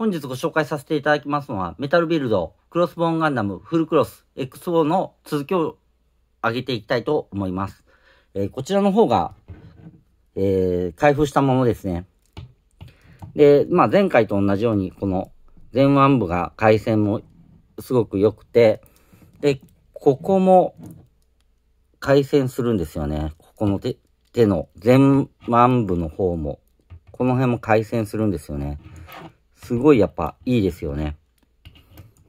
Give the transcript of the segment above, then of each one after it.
本日ご紹介させていただきますのは、メタルビルド、クロスボーンガンダム、フルクロス、X4 の続きを上げていきたいと思います。えー、こちらの方が、えー、開封したものですね。で、まあ前回と同じように、この前腕部が回線もすごく良くて、で、ここも回線するんですよね。ここの手、手の前腕部の方も、この辺も回線するんですよね。すごいやっぱいいですよね。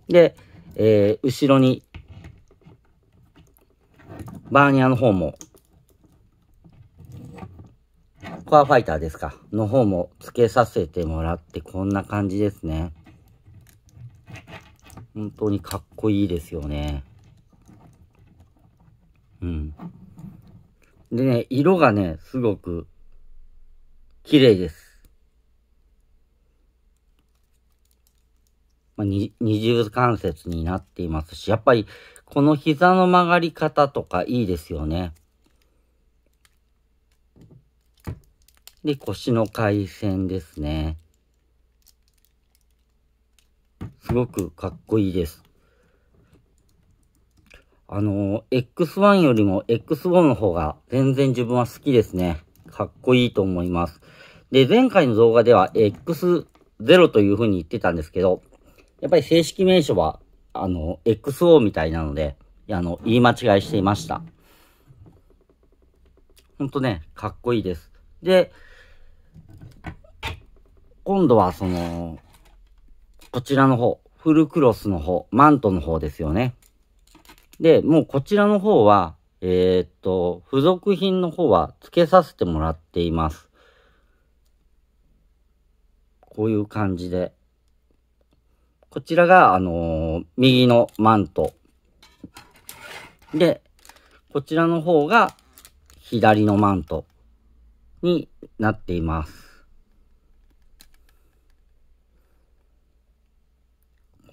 で、えー、後ろに、バーニアの方も、コアファイターですか、の方も付けさせてもらって、こんな感じですね。本当にかっこいいですよね。うん。でね、色がね、すごく綺麗です。まあ、二重関節になっていますし、やっぱりこの膝の曲がり方とかいいですよね。で、腰の回線ですね。すごくかっこいいです。あの、X1 よりも x 1の方が全然自分は好きですね。かっこいいと思います。で、前回の動画では X0 という風に言ってたんですけど、やっぱり正式名称は、あの、XO みたいなので、あの、言い間違いしていました。ほんとね、かっこいいです。で、今度はその、こちらの方、フルクロスの方、マントの方ですよね。で、もうこちらの方は、えー、っと、付属品の方は付けさせてもらっています。こういう感じで。こちらが、あのー、右のマント。で、こちらの方が、左のマントになっています。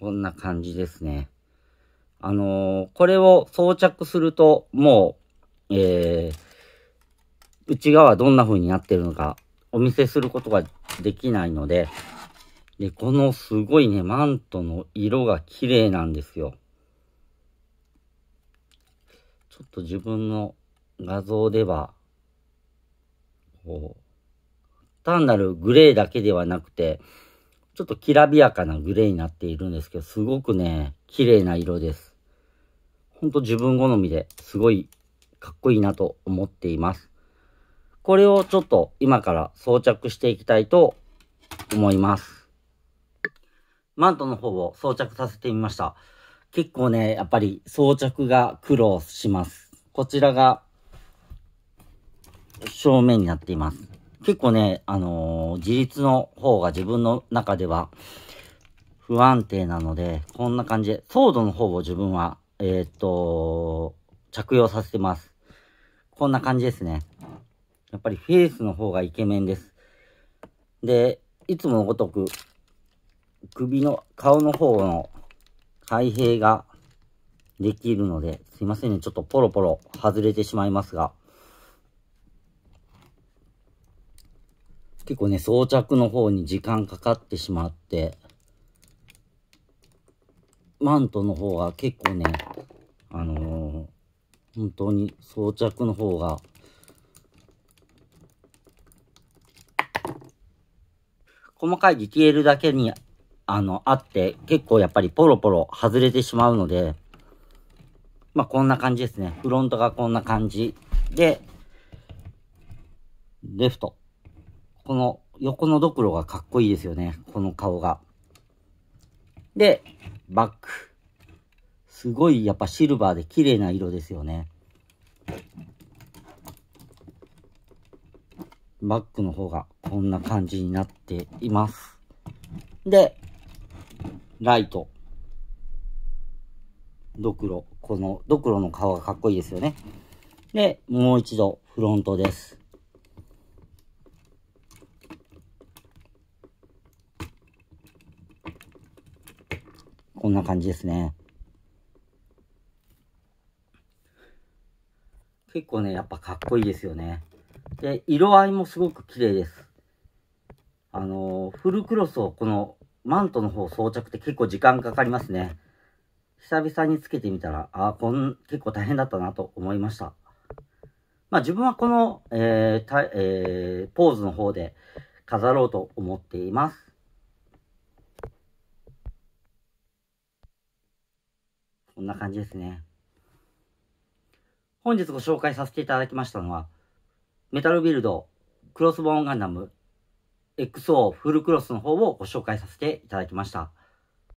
こんな感じですね。あのー、これを装着すると、もう、えー、内側どんな風になってるのか、お見せすることができないので、で、このすごいね、マントの色が綺麗なんですよ。ちょっと自分の画像では、こう、単なるグレーだけではなくて、ちょっときらびやかなグレーになっているんですけど、すごくね、綺麗な色です。ほんと自分好みですごいかっこいいなと思っています。これをちょっと今から装着していきたいと思います。マントの方を装着させてみました。結構ね、やっぱり装着が苦労します。こちらが正面になっています。結構ね、あのー、自立の方が自分の中では不安定なので、こんな感じで、ソードの方を自分は、えー、っと、着用させてます。こんな感じですね。やっぱりフェイスの方がイケメンです。で、いつものごとく、首の、顔の方の開閉ができるので、すいませんね。ちょっとポロポロ外れてしまいますが。結構ね、装着の方に時間かかってしまって、マントの方が結構ね、あのー、本当に装着の方が、細かいディテールだけにあの、あって、結構やっぱりポロポロ外れてしまうので、まあ、こんな感じですね。フロントがこんな感じで、レフト。この横のドクロがかっこいいですよね。この顔が。で、バック。すごいやっぱシルバーで綺麗な色ですよね。バックの方がこんな感じになっています。で、ライト、ドクロ。このドクロの顔がかっこいいですよね。で、もう一度フロントです。こんな感じですね。結構ね、やっぱかっこいいですよね。で、色合いもすごく綺麗です。あの、フルクロスをこのマントの方装着って結構時間かかりますね。久々につけてみたら、あこん、結構大変だったなと思いました。まあ自分はこの、えーたえー、ポーズの方で飾ろうと思っています。こんな感じですね。本日ご紹介させていただきましたのは、メタルビルド、クロスボーンガンダム XO フルクロスの方をご紹介させていただきました。